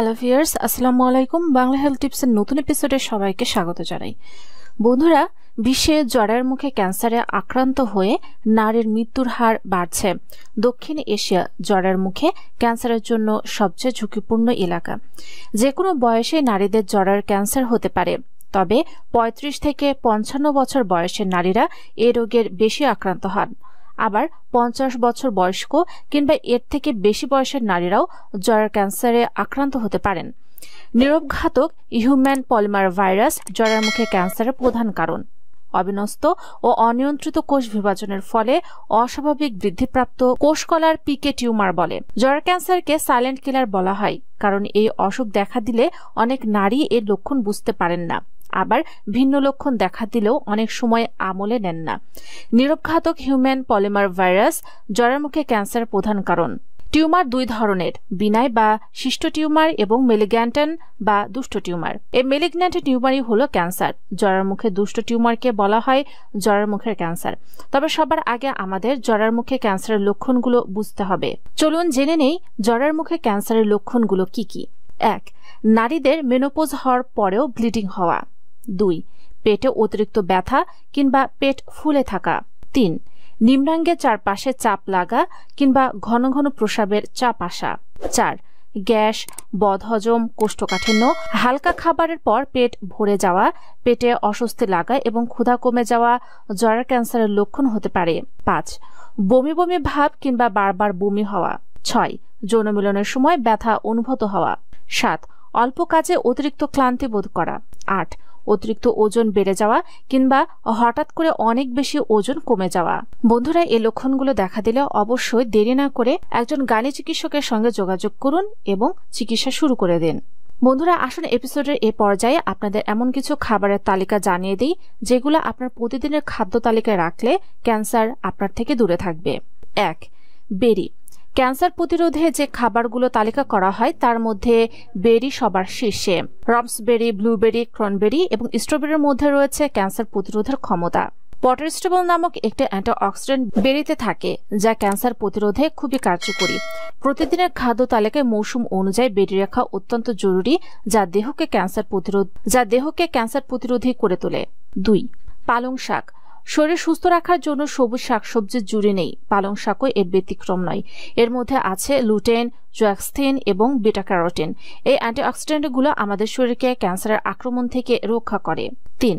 hello fierce আসসালামু আলাইকুম Bangla health টিপসের নতুন এপিসোডে সবাইকে স্বাগত জানাই বন্ধুরা বিশ্বে জ্বরের মুখে ক্যান্সারে আক্রান্ত হয়ে নারীর মৃত্যুর হার বাড়ছে দক্ষিণ এশিয়া জ্বরের মুখে ক্যান্সারের জন্য সবচেয়ে ঝুঁকিপূর্ণ এলাকা যে কোনো বয়সে নারীদের জ্বরের ক্যান্সার হতে পারে তবে ৩৫ থেকে পঞ্চান্ন বছর বয়সের নারীরা এ রোগের বেশি আক্রান্ত হন আবার পঞ্চাশ বছর বয়স্ক কিংবা এর থেকে বেশি বয়সের নারীরাও জরার ক্যান্সারে আক্রান্ত হতে পারেন নিরবঘাতক হিউম্যান পলিমার ভাইরাস জরার মুখে ক্যান্সারের প্রধান কারণ অবিনস্ত ও অনিয়ন্ত্রিত কোষ বিভাজনের ফলে অস্বাভাবিক বৃদ্ধিপ্রাপ্ত কোষকলার পিকে টিউমার বলে জ্বর ক্যান্সারকে সাইলেন্ট কিলার বলা হয় কারণ এই অসুখ দেখা দিলে অনেক নারী এর লক্ষণ বুঝতে পারেন না আবার ভিন্ন লক্ষণ দেখা দিলেও অনেক সময় আমলে নেন না নিরবঘাতক হিউম্যান পলিমার ভাইরাস জ্বরের মুখে ক্যান্সার প্রধান কারণ টিউমার দুই ধরনের বিনায় বা শিষ্ট টিউমার এবং মেলিগ্যান্টন বা দুষ্ট টিউমার এই মেলিগন্যান্ট টিউমারই হলো ক্যান্সার জরার মুখে দুষ্ট টিউমারকে বলা হয় জরার মুখের ক্যান্সার তবে সবার আগে আমাদের জরার মুখে ক্যান্সারের লক্ষণগুলো বুঝতে হবে চলুন জেনে নেই জরার মুখে ক্যান্সারের লক্ষণগুলো কি কি এক নারীদের মেনোপোজ হওয়ার পরেও ব্লিডিং হওয়া দুই পেটে অতিরিক্ত ব্যথা কিংবা পেট ফুলে থাকা তিন নিম্নাঙ্গে চারপাশে চাপ লাগা কিংবা ঘন ঘন প্রসাবের চাপ আসা চার গ্যাস বদহজম কোষ্ঠকাঠিন্য হালকা খাবারের পর পেট ভরে যাওয়া পেটে অস্বস্তি লাগা এবং ক্ষুধা কমে যাওয়া জ্বর ক্যান্সারের লক্ষণ হতে পারে পাঁচ বমি বমি ভাব কিংবা বারবার বমি হওয়া ছয় যৌন মিলনের সময় ব্যথা অনুভূত হওয়া সাত অল্প কাজে অতিরিক্ত ক্লান্তি বোধ করা আট অতিরিক্ত ওজন বেড়ে যাওয়া কিংবা হঠাৎ করে অনেক বেশি ওজন কমে যাওয়া বন্ধুরা এই লক্ষণগুলো দেখা দিলে অবশ্যই দেরি না করে একজন গানি চিকিৎসকের সঙ্গে যোগাযোগ করুন এবং চিকিৎসা শুরু করে দিন বন্ধুরা আসুন এপিসোডের এ পর্যায়ে আপনাদের এমন কিছু খাবারের তালিকা জানিয়ে দিই যেগুলো আপনার প্রতিদিনের খাদ্য তালিকায় রাখলে ক্যান্সার আপনার থেকে দূরে থাকবে এক বেরি ক্যান্সার প্রতিরোধে যে খাবারগুলো তালিকা করা হয় তার মধ্যে বেরি সবার শীর্ষে রমসবেরি ব্লুবেরি ক্রনবেরি এবং স্ট্রবেরির মধ্যে রয়েছে ক্যান্সার প্রতিরোধের ক্ষমতা পটারিস্টেবল নামক একটি অ্যান্টিঅক্সিডেন্ট বেরিতে থাকে যা ক্যান্সার প্রতিরোধে খুবই কার্যকরী প্রতিদিনের খাদ্য তালিকায় মৌসুম অনুযায়ী বেরি রাখা অত্যন্ত জরুরি যা দেহকে ক্যান্সার প্রতিরোধ যা দেহকে ক্যান্সার প্রতিরোধী করে তোলে দুই পালং শাক শরীর সুস্থ রাখার জন্য সবুজ শাকসবজি জুড়ে নেই পালং শাকও এর ব্যতিক্রম নয় এর মধ্যে আছে লুটেন জোয়াক্সথিন এবং বিটা ক্যারোটিন এই অ্যান্টিঅক্সিডেন্টগুলো আমাদের শরীরকে ক্যান্সারের আক্রমণ থেকে রক্ষা করে তিন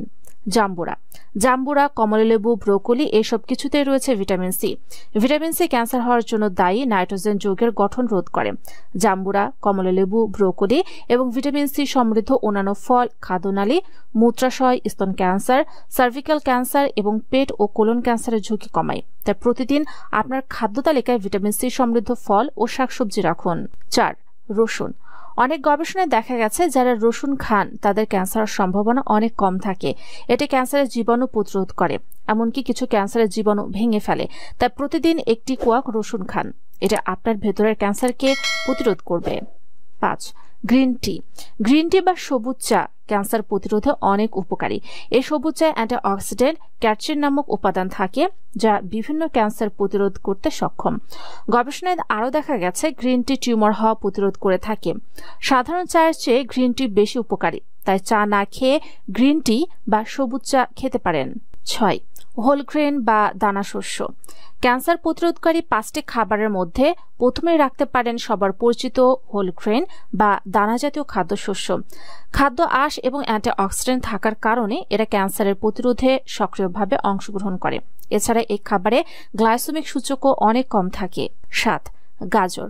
জাম্বুরা জাম্বুরা কমলালেবু ব্রোকলি এসব কিছুতেই রয়েছে vitamin C vitamin C cancer হওয়ার জন্য দায়ী নাইট্রোজেন যৌগের গঠন রোধ করে জাম্বুরা কমলালেবু ব্রোকলি এবং ভিটামিন সি সমৃদ্ধ অন্যান্য ফল খাদ্যনালী মূত্রাশয় স্তন ক্যান্সার সার্ভিক্যাল ক্যান্সার এবং পেট ও কোলন ক্যান্সারের ঝুঁকি কমায় তাই প্রতিদিন আপনার খাদ্য তালিকায় ভিটামিন সি সমৃদ্ধ ফল ও শাকসবজি রাখুন চার রসুন অনেক গবেষণায় দেখা গেছে যারা রসুন খান তাদের ক্যান্সারের সম্ভাবনা অনেক কম থাকে এটি ক্যান্সারের জীবাণু প্রতিরোধ করে এমনকি কিছু ক্যান্সারের জীবাণু ভেঙে ফেলে তাই প্রতিদিন একটি কোয়াক রসুন খান এটা আপনার ভেতরের ক্যান্সারকে প্রতিরোধ করবে পাঁচ গ্রিন টি গ্রিন টি বা সবুজ চা ক্যান্সার প্রতিরোধে অনেক উপকারী এই সবুজ চায় অ্যান্টিঅক্সিডেন্ট ক্যাটচিন নামক উপাদান থাকে যা বিভিন্ন ক্যান্সার প্রতিরোধ করতে সক্ষম গবেষণায় আরও দেখা গেছে গ্রিন টি টিউমার হওয়া প্রতিরোধ করে থাকে সাধারণ চায়ের চেয়ে গ্রিন টি বেশি উপকারী তাই চা না খেয়ে গ্রিন টি বা সবুজ চা খেতে পারেন ছয় হোলগ্রেন বা দানাশস্য ক্যান্সার প্রতিরোধকারী পাঁচটি খাবারের মধ্যে প্রথমে রাখতে পারেন সবার পরিচিত হোলগ্রেন বা দানাজাতীয় খাদ্যশস্য খাদ্য আঁশ এবং অ্যান্টিঅক্সিডেন্ট থাকার কারণে এরা ক্যান্সারের প্রতিরোধে সক্রিয়ভাবে অংশগ্রহণ করে এছাড়া এই খাবারে গ্লাইসোমিক সূচকও অনেক কম থাকে সাত গাজর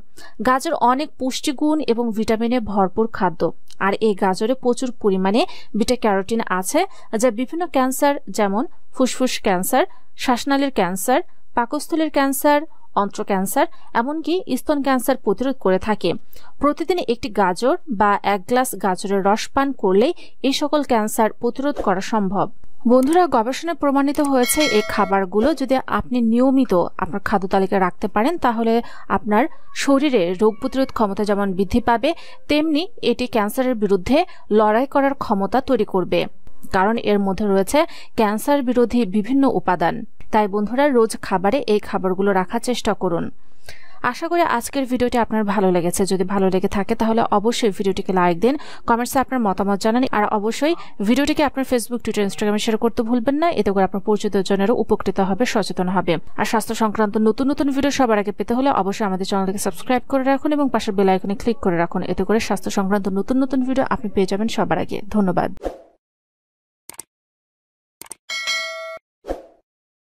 গাজর অনেক পুষ্টিগুণ এবং ভিটামিনে ভরপুর খাদ্য আর এই গাজরে প্রচুর পরিমাণে বিটা ক্যারোটিন আছে যা বিভিন্ন ক্যান্সার যেমন ফুসফুস ক্যান্সার শ্বাসনালীর ক্যান্সার পাকস্থলীর ক্যান্সার অন্ত্র ক্যান্সার এমনকি স্তন ক্যান্সার প্রতিরোধ করে থাকে প্রতিদিন একটি গাজর বা এক গ্লাস গাজরের রস পান করলে এই সকল ক্যান্সার প্রতিরোধ করা সম্ভব বন্ধুরা গবেষণা প্রমাণিত হয়েছে এই খাবারগুলো যদি আপনি নিয়মিত আপনার খাদ্য তালিকায় রাখতে পারেন তাহলে আপনার শরীরে রোগ প্রতিরোধ ক্ষমতা যেমন বৃদ্ধি পাবে তেমনি এটি ক্যান্সারের বিরুদ্ধে লড়াই করার ক্ষমতা তৈরি করবে কারণ এর মধ্যে রয়েছে ক্যান্সার বিরোধী বিভিন্ন উপাদান তাই বন্ধুরা রোজ খাবারে এই খাবারগুলো রাখার চেষ্টা করুন আশা করি আজকের ভিডিওটি আপনার ভালো লেগেছে যদি ভালো লেগে থাকে তাহলে অবশ্যই ভিডিওটিকে লাইক দিন কমেন্টসে আপনার মতামত জানান আর অবশ্যই ভিডিওটিকে আপনার ফেসবুক টুইটার ইনস্টাগ্রামে শেয়ার করতে ভুলবেন না এতে করে আপনার জনেরও উপকৃত হবে সচেতন হবে আর স্বাস্থ্য সংক্রান্ত নতুন নতুন ভিডিও সবার আগে পেতে হলে অবশ্যই আমাদের চ্যানেলটিকে সাবস্ক্রাইব করে রাখুন এবং পাশের বেলাইকনে ক্লিক করে রাখুন এতে করে স্বাস্থ্য সংক্রান্ত নতুন নতুন ভিডিও আপনি পেয়ে যাবেন সবার আগে ধন্যবাদ